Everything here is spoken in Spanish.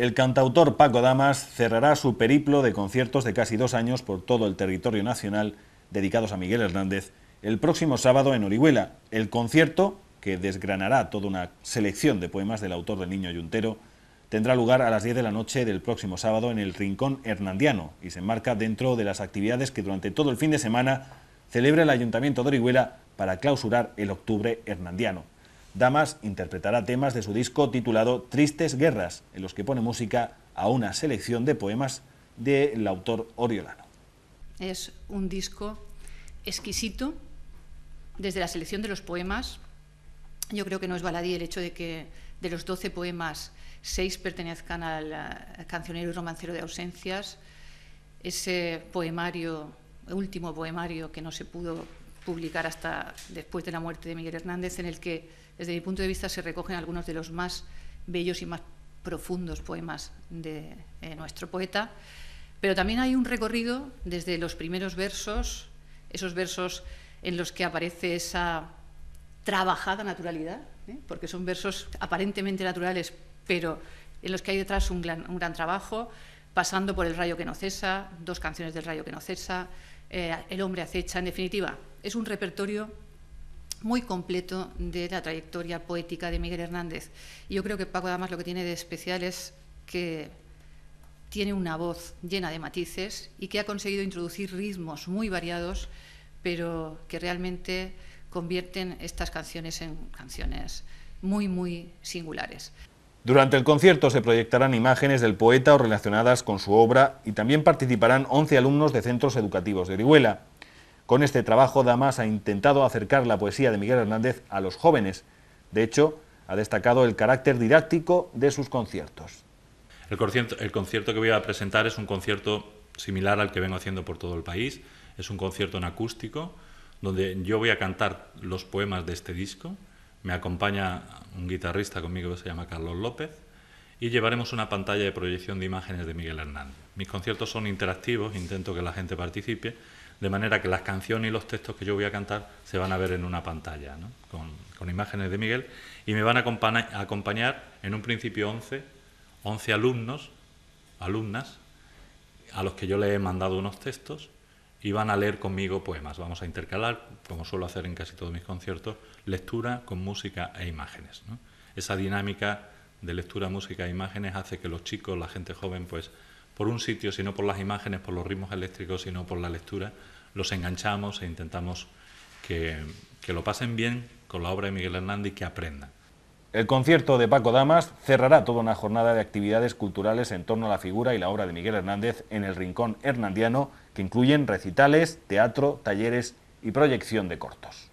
El cantautor Paco Damas cerrará su periplo de conciertos de casi dos años por todo el territorio nacional dedicados a Miguel Hernández el próximo sábado en Orihuela. El concierto, que desgranará toda una selección de poemas del autor del Niño Ayuntero, tendrá lugar a las 10 de la noche del próximo sábado en el Rincón Hernandiano y se enmarca dentro de las actividades que durante todo el fin de semana celebra el Ayuntamiento de Orihuela para clausurar el octubre hernandiano. Damas interpretará temas de su disco titulado Tristes Guerras, en los que pone música a una selección de poemas del autor oriolano. Es un disco exquisito, desde la selección de los poemas. Yo creo que no es baladí el hecho de que de los 12 poemas, seis pertenezcan al eh, cancionero y romancero de ausencias. Ese poemario, último poemario que no se pudo publicar hasta después de la muerte de Miguel Hernández, en el que, desde mi punto de vista, se recogen algunos de los más bellos y más profundos poemas de nuestro poeta. Pero también hay un recorrido desde los primeros versos, esos versos en los que aparece esa trabajada naturalidad, ¿eh? porque son versos aparentemente naturales, pero en los que hay detrás un gran, un gran trabajo, pasando por El rayo que no cesa, dos canciones del rayo que no cesa, eh, el hombre acecha, en definitiva. Es un repertorio muy completo de la trayectoria poética de Miguel Hernández. Y yo creo que Paco además lo que tiene de especial es que tiene una voz llena de matices y que ha conseguido introducir ritmos muy variados, pero que realmente convierten estas canciones en canciones muy, muy singulares. Durante el concierto se proyectarán imágenes del poeta o relacionadas con su obra y también participarán 11 alumnos de centros educativos de Orihuela. Con este trabajo, Damas ha intentado acercar la poesía de Miguel Hernández a los jóvenes. De hecho, ha destacado el carácter didáctico de sus conciertos. El concierto, el concierto que voy a presentar es un concierto similar al que vengo haciendo por todo el país. Es un concierto en acústico, donde yo voy a cantar los poemas de este disco. Me acompaña un guitarrista conmigo que se llama Carlos López, y llevaremos una pantalla de proyección de imágenes de Miguel Hernández. Mis conciertos son interactivos, intento que la gente participe, de manera que las canciones y los textos que yo voy a cantar se van a ver en una pantalla, con, imágenes de Miguel, y me van a acompañar, en un principio 11, 11 alumnos, alumnas, a los que yo les he mandado unos textos y van a leer conmigo poemas. Vamos a intercalar, como suelo hacer en casi todos mis conciertos, lectura con música e imágenes. Esa dinámica de lectura, música e imágenes hace que los chicos, la gente joven, pues por un sitio, si no por las imágenes, por los ritmos eléctricos, sino por la lectura, los enganchamos e intentamos que, que lo pasen bien con la obra de Miguel Hernández y que aprendan. El concierto de Paco Damas cerrará toda una jornada de actividades culturales en torno a la figura y la obra de Miguel Hernández en el Rincón Hernandiano que incluyen recitales, teatro, talleres y proyección de cortos.